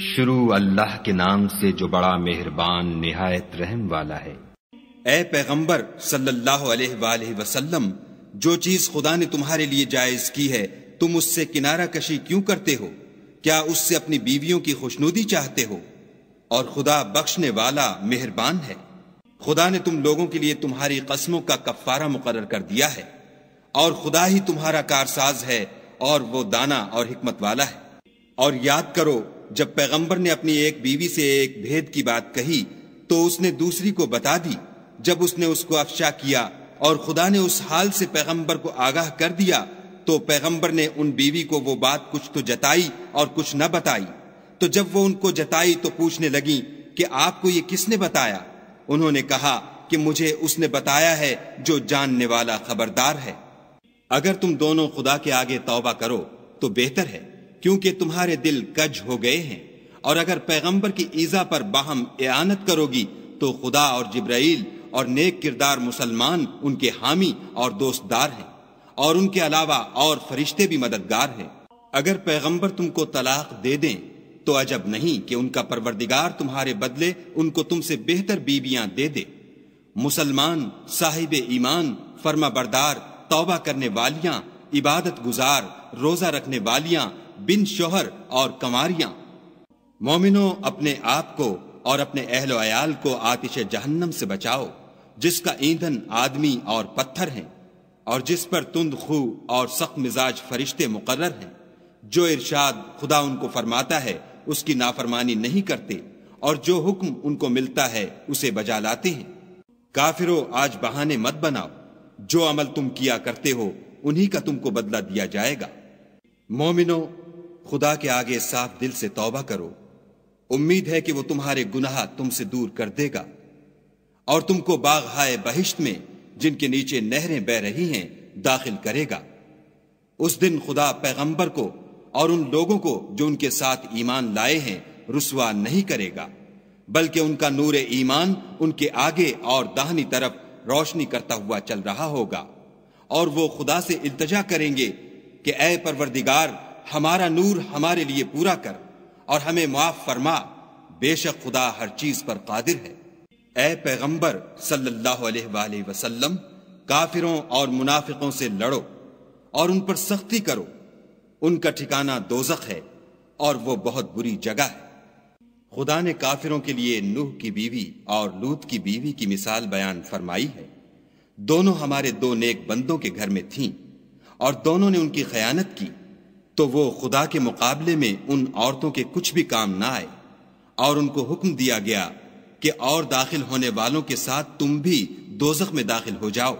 शुरू अल्लाह के नाम से जो बड़ा मेहरबान निहायत रहम वाला है ए पैगंबर सल्लल्लाहु अलैहि वसल्लम जो चीज खुदा ने तुम्हारे लिए जायज की है तुम उससे किनारा कशी क्यों करते हो क्या उससे अपनी बीवियों की खुशनुदी चाहते हो और खुदा बख्शने वाला मेहरबान है खुदा ने तुम लोगों के लिए तुम्हारी कस्मों का कफारा मुकर कर दिया है और खुदा ही तुम्हारा कारसाज है और वो दाना और हिकमत वाला है और याद करो जब पैगंबर ने अपनी एक बीवी से एक भेद की बात कही तो उसने दूसरी को बता दी जब उसने उसको अफशा किया और खुदा ने उस हाल से पैगंबर को आगाह कर दिया तो पैगंबर ने उन बीवी को वो बात कुछ तो जताई और कुछ न बताई तो जब वो उनको जताई तो पूछने लगी कि आपको ये किसने बताया उन्होंने कहा कि मुझे उसने बताया है जो जानने वाला खबरदार है अगर तुम दोनों खुदा के आगे तौबा करो तो बेहतर है क्योंकि तुम्हारे दिल गज हो गए हैं और अगर पैगंबर की ईजा पर बाहम एनत करोगी तो खुदा और जिब्राइल और नेक किरदार मुसलमान उनके हामी और दोस्तदार हैं और उनके अलावा और फरिश्ते भी मददगार हैं अगर पैगंबर तुमको तलाक दे दें तो अजब नहीं कि उनका परवरदिगार तुम्हारे बदले उनको तुमसे बेहतर बीबियां दे दे मुसलमान साहिब ईमान फर्मा बरदार तोबा करने वालियां इबादत गुजार रोजा रखने वालियां बिन शोहर और कंवरियां मोमिनो अपने आप को और अपने अहलो अयाल को आतिश जहन्नम से बचाओ जिसका ईंधन आदमी और पत्थर हैं और जिस पर तुंद खू और सख्त मिजाज फरिश्ते मुकर हैं जो इरशाद खुदा उनको फरमाता है उसकी नाफरमानी नहीं करते और जो हुक्म उनको मिलता है उसे बजा लाते हैं काफिरो आज बहाने मत बनाओ जो अमल तुम किया करते हो उन्हीं का तुमको बदला दिया जाएगा मोमिनो खुदा के आगे साफ दिल से तौबा करो उम्मीद है कि वो तुम्हारे गुनाह तुमसे दूर कर देगा और तुमको बाग हाय बहिश्त में जिनके नीचे नहरें बह रही हैं दाखिल करेगा उस दिन खुदा पैगंबर को और उन लोगों को जो उनके साथ ईमान लाए हैं रुसवा नहीं करेगा बल्कि उनका नूर ईमान उनके आगे और दाहनी तरफ रोशनी करता हुआ चल रहा होगा और वो खुदा से इल्तजा करेंगे कि ए परवरदिगार हमारा नूर हमारे लिए पूरा कर और हमें माफ फरमा बेशक खुदा हर चीज पर कादिर है ए पैगंबर सल्लल्लाहु अलैहि वसल्लम काफिरों और मुनाफिकों से लड़ो और उन पर सख्ती करो उनका ठिकाना दोजख है और वो बहुत बुरी जगह है खुदा ने काफिरों के लिए नूह की बीवी और लूत की बीवी की मिसाल बयान फरमाई है दोनों हमारे दो नेक बंदों के घर में थीं और दोनों ने उनकी खयानत की तो वो खुदा के मुकाबले में उन औरतों के कुछ भी काम ना आए और उनको हुक्म दिया गया कि और दाखिल होने वालों के साथ तुम भी दोजख में दाखिल हो जाओ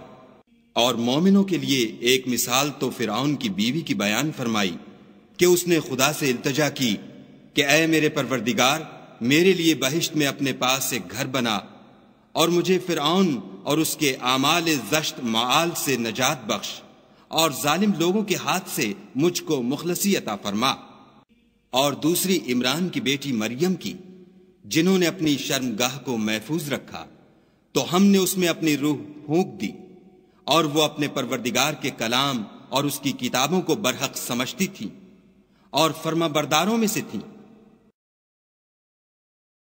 और मोमिनों के लिए एक मिसाल तो फिरौन की बीवी की बयान फरमाई कि उसने खुदा से इल्तजा की कि अय मेरे परवरदिगार मेरे लिए बहिश्त में अपने पास से घर बना और मुझे फिरौन और उसके आमाल जश्त माल से नजात बख्श और जालिम लोगों के हाथ से मुझको मुखलसी अता फरमा और दूसरी इमरान की बेटी मरियम की जिन्होंने अपनी शर्मगाह को महफूज रखा तो हमने उसमें अपनी रूह फूक दी और वो अपने परवरदिगार के कलाम और उसकी किताबों को बरहक समझती थी और फर्मा बरदारों में से थी